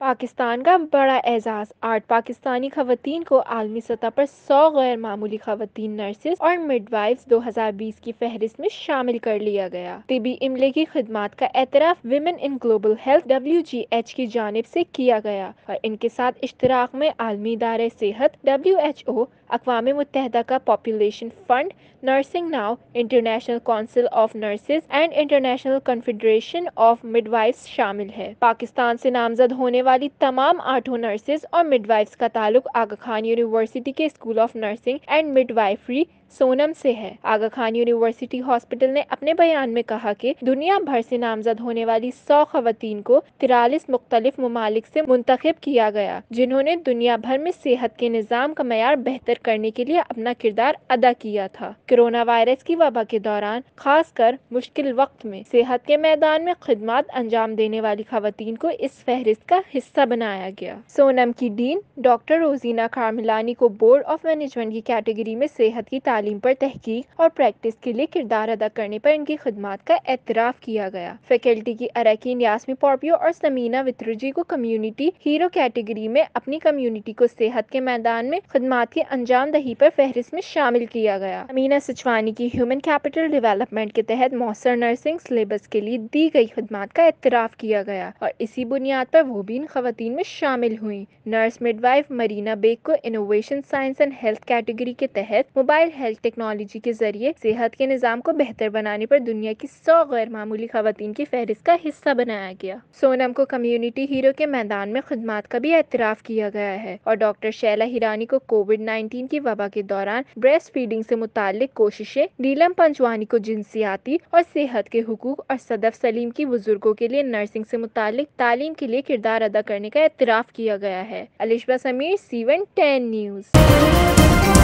पाकिस्तान का बड़ा एजाज़ आठ पाकिस्तानी खातन को आलमी सतह पर सौ गैर मामूली खातन नर्सेज और हजार 2020 की फहरिस्त में शामिल कर लिया गया तबी इमले की खदमात का एतराफ़ women in global health W G H की जानब ऐसी किया गया और इनके साथ इश्तराक में आलमी इदार सेहत डब्ल्यू एच ओ अकवा मुतहदा का population fund nursing now international council of nurses and international confederation of midwives शामिल है पाकिस्तान से नामजद होने वाली तमाम आठों नर्सेज और मिडवाइफ्स का ताल्लुक आगा खान यूनिवर्सिटी के school of nursing and midwifery सोनम से है आगा खान यूनिवर्सिटी हॉस्पिटल ने अपने बयान में कहा कि दुनिया भर से नामजद होने वाली सौ खातन को तिरालीस मुख्तलिफ ममालिक से मुंतखब किया गया जिन्होंने दुनिया भर में सेहत के निज़ाम का मैार बेहतर करने के लिए अपना किरदार अदा किया था कोरोना वायरस की वबा के दौरान खास कर मुश्किल वक्त में सेहत के मैदान में खदमात अंजाम देने वाली खातन को इस फहरिस्त का हिस्सा बनाया गया सोनम की डीन डॉक्टर रोजीना कामिलानी को बोर्ड ऑफ मैनेजमेंट की कैटेगरी में सेहत की तालीम पर तहकीक और प्रैक्टिस के लिए किरदार अदा करने पर इनकी खदमात का एतराफ़ किया गया फैकल्टी की अरकिन यासमी पॉपियो और समीना वित्रजी को कम्युनिटी हीरो कैटेगरी में अपनी कम्युनिटी को सेहत के मैदान में खदमात की अंजाम दही पर फहरिस्त में शामिल किया गया अमीना सचवानी की ह्यूमन कैपिटल डेवलपमेंट के तहत मौसर नर्सिंग सिलेबस के लिए दी गई खदमात का एतराफ़ किया गया और इसी बुनियाद पर वो भी इन खातन में शामिल हुई नर्स मिडवाइफ मरीना बेग को innovation science and health category के तहत मोबाइल हेल्थ हेल्थ टेक्नोलॉजी के जरिए सेहत के निज़ाम को बेहतर बनाने पर दुनिया की सौ गैर मामूली खातन की फहरिस्त का हिस्सा बनाया गया सोनम को कम्युनिटी हीरो के मैदान में खदमात का भी एतराफ़ किया गया है और डॉक्टर शैला हिरानी को कोविड नाइन्टीन की वबा के दौरान ब्रेस्ट फीडिंग से मुतल कोशिशें नीलम पंचवानी को जिनसियाती और सेहत के हकूक और सदफ सलीम की बुजुर्गों के लिए नर्सिंग से मुतल तालीम के लिए किरदार अदा करने का एतराफ़ किया गया है Alishba Sameer C one ten news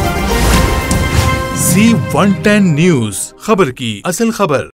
C one ten news खबर की असल खबर